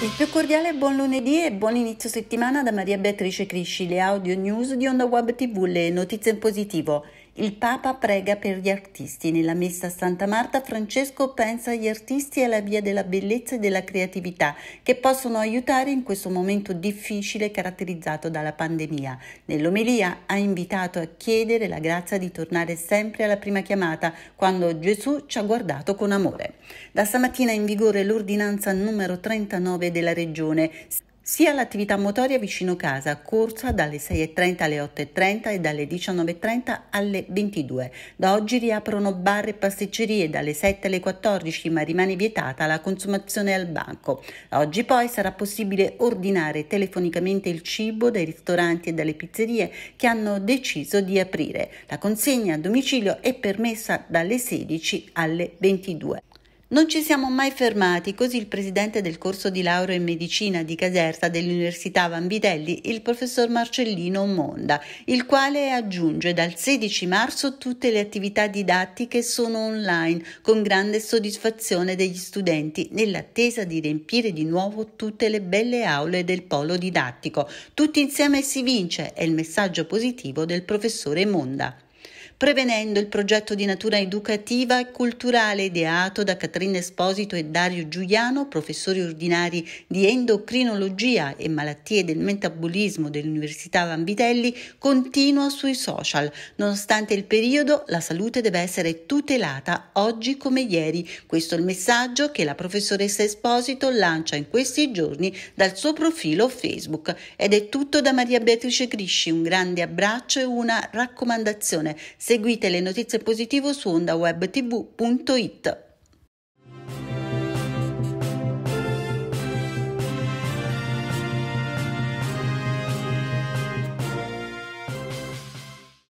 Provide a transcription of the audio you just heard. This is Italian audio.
Il più cordiale buon lunedì e buon inizio settimana da Maria Beatrice Crisci, le audio news di Onda Web TV, le notizie in positivo. Il Papa prega per gli artisti. Nella messa a Santa Marta Francesco pensa agli artisti e alla via della bellezza e della creatività che possono aiutare in questo momento difficile caratterizzato dalla pandemia. Nell'omelia ha invitato a chiedere la grazia di tornare sempre alla prima chiamata quando Gesù ci ha guardato con amore. Da stamattina è in vigore l'ordinanza numero 39 della Regione sia l'attività motoria vicino casa, corsa dalle 6.30 alle 8.30 e dalle 19.30 alle 22. Da oggi riaprono bar e pasticcerie dalle 7 alle 14, ma rimane vietata la consumazione al banco. Oggi poi sarà possibile ordinare telefonicamente il cibo dai ristoranti e dalle pizzerie che hanno deciso di aprire. La consegna a domicilio è permessa dalle 16 alle 22. Non ci siamo mai fermati, così il presidente del corso di laurea in medicina di Caserta dell'Università Vanvitelli, il professor Marcellino Monda, il quale aggiunge dal 16 marzo tutte le attività didattiche sono online, con grande soddisfazione degli studenti, nell'attesa di riempire di nuovo tutte le belle aule del polo didattico. Tutti insieme si vince, è il messaggio positivo del professore Monda prevenendo il progetto di natura educativa e culturale ideato da Catrina Esposito e Dario Giuliano, professori ordinari di endocrinologia e malattie del metabolismo dell'Università Vanvitelli, continua sui social. Nonostante il periodo, la salute deve essere tutelata oggi come ieri. Questo è il messaggio che la professoressa Esposito lancia in questi giorni dal suo profilo Facebook. Ed è tutto da Maria Beatrice Crisci. Un grande abbraccio e una raccomandazione. Seguite le notizie positive su ondawebtv.it.